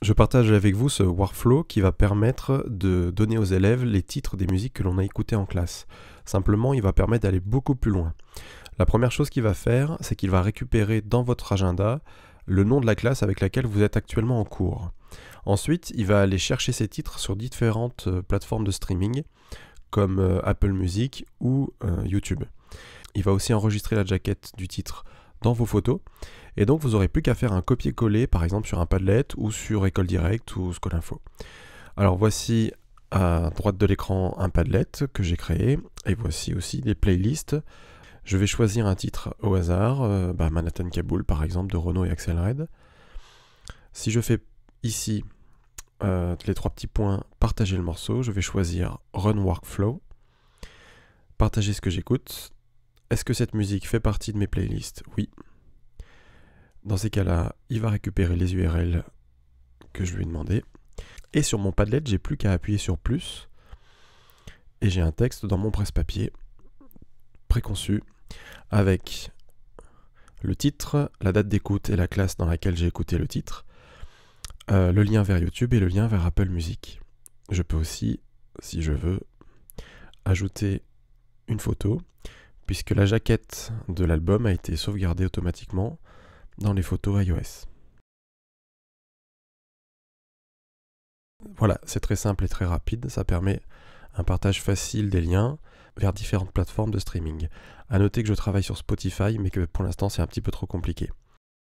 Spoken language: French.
Je partage avec vous ce workflow qui va permettre de donner aux élèves les titres des musiques que l'on a écoutées en classe. Simplement, il va permettre d'aller beaucoup plus loin. La première chose qu'il va faire, c'est qu'il va récupérer dans votre agenda le nom de la classe avec laquelle vous êtes actuellement en cours. Ensuite, il va aller chercher ces titres sur différentes euh, plateformes de streaming comme euh, Apple Music ou euh, YouTube. Il va aussi enregistrer la jaquette du titre dans vos photos. Et donc vous n'aurez plus qu'à faire un copier-coller par exemple sur un Padlet ou sur École Direct ou Scolinfo. Alors voici à droite de l'écran un Padlet que j'ai créé et voici aussi des playlists. Je vais choisir un titre au hasard, euh, bah, Manhattan Kaboul par exemple de Renault et Axel Red. Si je fais ici euh, les trois petits points partager le morceau, je vais choisir Run Workflow, partager ce que j'écoute, est-ce que cette musique fait partie de mes playlists Oui. Dans ces cas-là, il va récupérer les URL que je lui ai demandé. Et sur mon Padlet, j'ai plus qu'à appuyer sur plus. Et j'ai un texte dans mon presse-papier préconçu avec le titre, la date d'écoute et la classe dans laquelle j'ai écouté le titre, euh, le lien vers YouTube et le lien vers Apple Music. Je peux aussi, si je veux, ajouter une photo puisque la jaquette de l'album a été sauvegardée automatiquement dans les photos iOS. Voilà, c'est très simple et très rapide, ça permet un partage facile des liens vers différentes plateformes de streaming. A noter que je travaille sur Spotify, mais que pour l'instant c'est un petit peu trop compliqué.